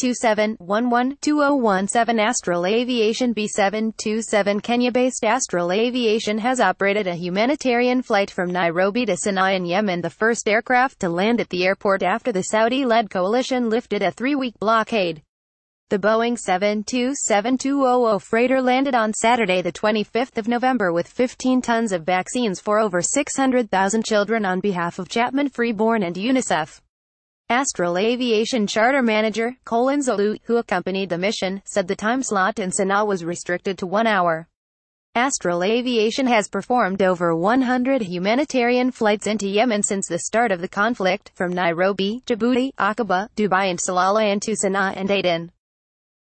27112017 Astral Aviation B727 Kenya-based Astral Aviation has operated a humanitarian flight from Nairobi to Sana'a in Yemen the first aircraft to land at the airport after the Saudi-led coalition lifted a three-week blockade. The Boeing 727-200 freighter landed on Saturday the 25th of November with 15 tons of vaccines for over 600,000 children on behalf of Chapman Freeborn and UNICEF. Astral Aviation Charter Manager, Colin Zalut, who accompanied the mission, said the time slot in Sanaa was restricted to one hour. Astral Aviation has performed over 100 humanitarian flights into Yemen since the start of the conflict, from Nairobi, Djibouti, Aqaba, Dubai and Salalah and to Sanaa and Aden.